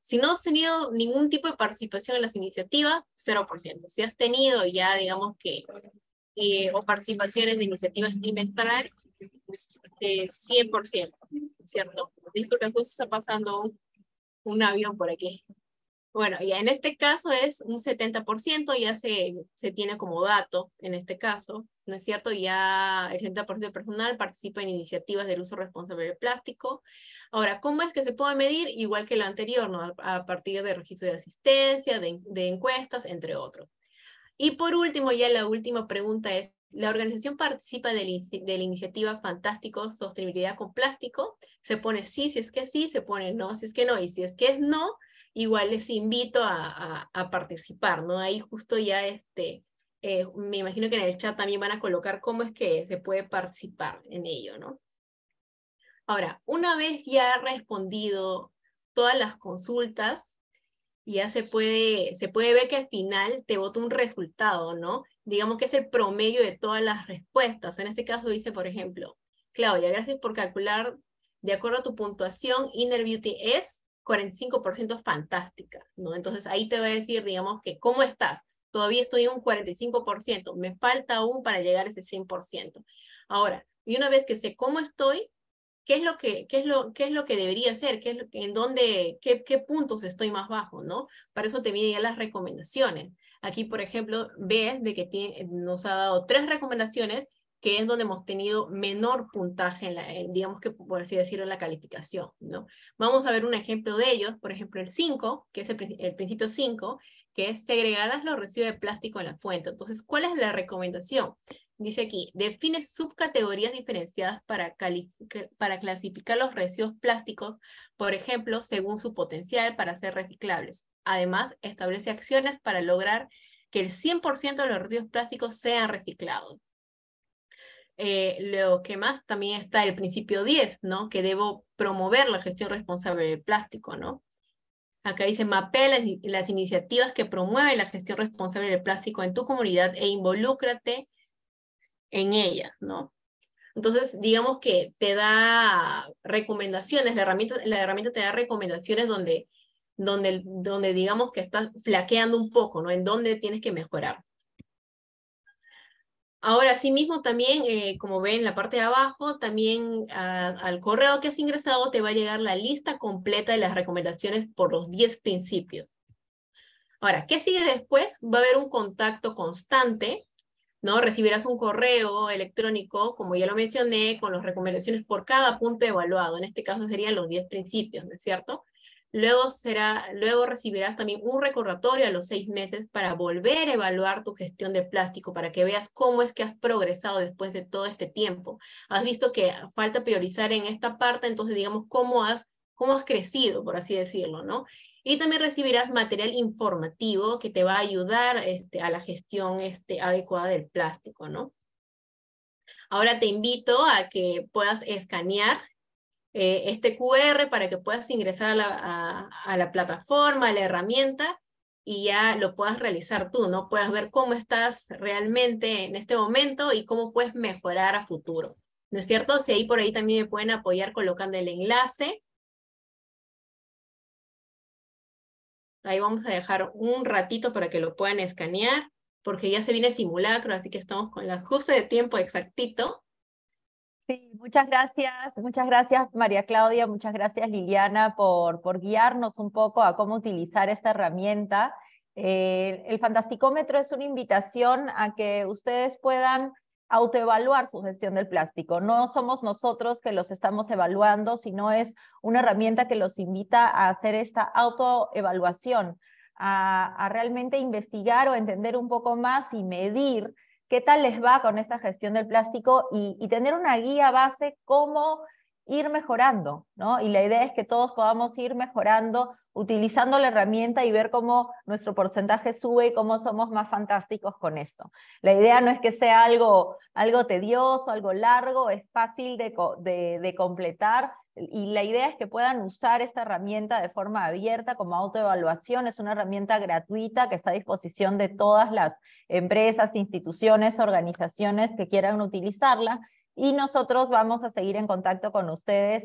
Si no has tenido ningún tipo de participación en las iniciativas, 0%. Si has tenido ya, digamos que, eh, o participaciones de iniciativas trimestral, 100%, eh, ¿cierto? Disculpe justo está pasando un un avión por aquí. Bueno, ya en este caso es un 70%, ya se, se tiene como dato en este caso, ¿no es cierto? Ya el 70% del personal participa en iniciativas del uso responsable del plástico. Ahora, ¿cómo es que se puede medir? Igual que lo anterior, ¿no? A partir de registro de asistencia, de encuestas, entre otros. Y por último, ya la última pregunta es, la organización participa de la, iniciativa Fantástico Sostenibilidad con Plástico. Se pone sí si es que sí, se pone no si es que no, y si es que es no, igual les invito a, participar, ¿no? Ahí justo ya este, eh, me imagino que en el chat también van a colocar cómo es que se puede participar en ello, ¿no? Ahora, una vez ya respondido todas las consultas, ya se puede, se puede ver que al final te voto un resultado, ¿no? digamos que es el promedio de todas las respuestas. En este caso dice, por ejemplo, Claudia, gracias por calcular de acuerdo a tu puntuación, Inner Beauty es 45% fantástica, ¿no? Entonces ahí te voy a decir, digamos que, ¿cómo estás? Todavía estoy en un 45%, me falta aún para llegar a ese 100%. Ahora, y una vez que sé cómo estoy, ¿qué es lo que, qué es lo, qué es lo que debería hacer? ¿Qué es lo, ¿En dónde, qué, qué puntos estoy más bajo, no? Para eso te vienen ya las recomendaciones. Aquí, por ejemplo, ve de que nos ha dado tres recomendaciones que es donde hemos tenido menor puntaje, en digamos que por así decirlo, en la calificación. ¿no? Vamos a ver un ejemplo de ellos, por ejemplo, el 5, que es el, principio 5, que es segregar los residuos de plástico en la fuente. Entonces, ¿cuál es la recomendación? Dice aquí, define subcategorías diferenciadas para, para clasificar los residuos plásticos, por ejemplo, según su potencial para ser reciclables. Además, establece acciones para lograr que el 100% de los residuos plásticos sean reciclados. Eh, lo que más también está el principio 10, ¿no? Que debo promover la gestión responsable del plástico, ¿no? Acá dice, mapea las, las iniciativas que promueven la gestión responsable del plástico en tu comunidad e involúcrate en ella, ¿no? Entonces, digamos que te da recomendaciones, la herramienta, te da recomendaciones donde, donde, donde digamos que estás flaqueando un poco, ¿no? En dónde tienes que mejorar. Ahora, mismo también, eh, como ven en la parte de abajo, también ah, al correo que has ingresado te va a llegar la lista completa de las recomendaciones por los 10 principios. Ahora, ¿qué sigue después? Va a haber un contacto constante ¿no? Recibirás un correo electrónico, como ya lo mencioné, con las recomendaciones por cada punto evaluado. En este caso serían los 10 principios, ¿no es cierto? Luego, será, luego recibirás también un recordatorio a los seis meses para volver a evaluar tu gestión de plástico, para que veas cómo es que has progresado después de todo este tiempo. Has visto que falta priorizar en esta parte, entonces digamos cómo has, cómo has crecido, por así decirlo, ¿no? Y también recibirás material informativo que te va a ayudar este, a la gestión este, adecuada del plástico, ¿no? Ahora te invito a que puedas escanear eh, este QR para que puedas ingresar a la, plataforma, a la herramienta, y ya lo puedas realizar tú, ¿no? Puedas ver cómo estás realmente en este momento y cómo puedes mejorar a futuro. ¿No es cierto? Si ahí por ahí también me pueden apoyar colocando el enlace Ahí vamos a dejar un ratito para que lo puedan escanear, porque ya se viene simulacro, así que estamos con el ajuste de tiempo exactito. Sí, muchas gracias, muchas gracias María Claudia, muchas gracias Liliana por, por guiarnos un poco a cómo utilizar esta herramienta. Eh, el fantasticómetro es una invitación a que ustedes puedan autoevaluar su gestión del plástico. No somos nosotros que los estamos evaluando, sino es una herramienta que los invita a hacer esta autoevaluación, a, realmente investigar o entender un poco más y medir qué tal les va con esta gestión del plástico y, y tener una guía base cómo ir mejorando, ¿no? Y la idea es que todos podamos ir mejorando utilizando la herramienta y ver cómo nuestro porcentaje sube y cómo somos más fantásticos con esto. La idea no es que sea algo, algo tedioso, algo largo, es fácil de, de, de completar y la idea es que puedan usar esta herramienta de forma abierta como autoevaluación. Es una herramienta gratuita que está a disposición de todas las empresas, instituciones, organizaciones que quieran utilizarla y nosotros vamos a seguir en contacto con ustedes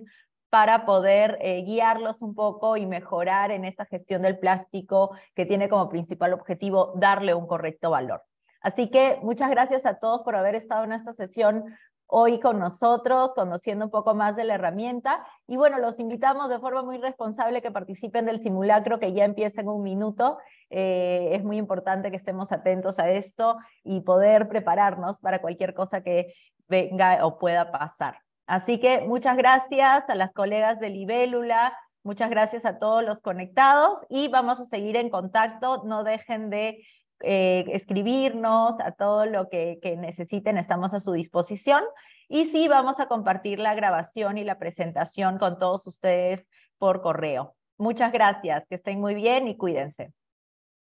para poder eh, guiarlos un poco y mejorar en esta gestión del plástico que tiene como principal objetivo darle un correcto valor. Así que muchas gracias a todos por haber estado en esta sesión hoy con nosotros, conociendo un poco más de la herramienta. Y bueno, los invitamos de forma muy responsable que participen del simulacro que ya empieza en un minuto eh, es muy importante que estemos atentos a esto y poder prepararnos para cualquier cosa que venga o pueda pasar. Así que muchas gracias a las colegas de Libélula, muchas gracias a todos los conectados y vamos a seguir en contacto. No dejen de eh, escribirnos a todo lo que, que necesiten, estamos a su disposición. Y sí, vamos a compartir la grabación y la presentación con todos ustedes por correo. Muchas gracias, que estén muy bien y cuídense.